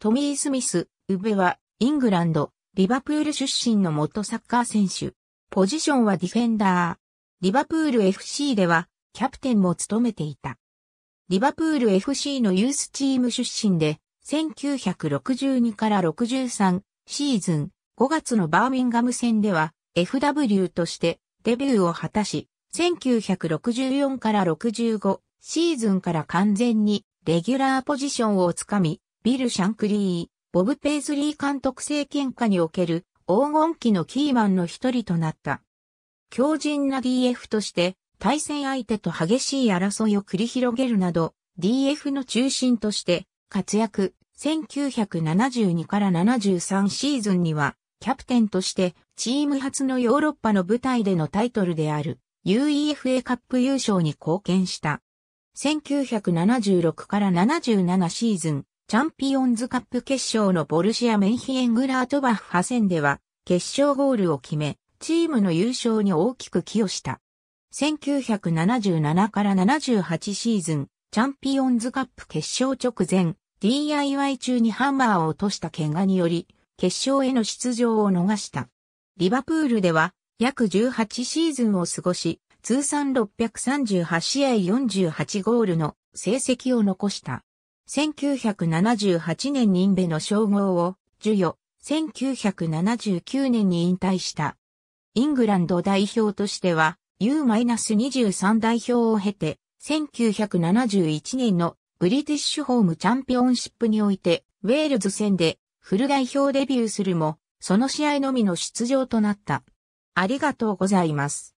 トミー・スミス、ウベは、イングランド、リバプール出身の元サッカー選手。ポジションはディフェンダー。リバプール FC では、キャプテンも務めていた。リバプール FC のユースチーム出身で、1962から63シーズン5月のバーミンガム戦では FW としてデビューを果たし、1964から65シーズンから完全にレギュラーポジションをつかみ、ビル・シャンクリー、ボブ・ペイズリー監督政権下における黄金期のキーマンの一人となった。強靭な DF として対戦相手と激しい争いを繰り広げるなど、DF の中心として活躍、1972から73シーズンには、キャプテンとしてチーム初のヨーロッパの舞台でのタイトルである UEFA カップ優勝に貢献した。1976から77シーズン、チャンピオンズカップ決勝のボルシア・メンヒエングラートバッハ戦では決勝ゴールを決め、チームの優勝に大きく寄与した。1977から78シーズン、チャンピオンズカップ決勝直前、DIY 中にハンマーを落とした怪我により、決勝への出場を逃した。リバプールでは、約18シーズンを過ごし、通算638試合48ゴールの成績を残した。1978年にインベの称号を授与、1979年に引退した。イングランド代表としては U-23 代表を経て、1971年のブリティッシュホームチャンピオンシップにおいて、ウェールズ戦でフル代表デビューするも、その試合のみの出場となった。ありがとうございます。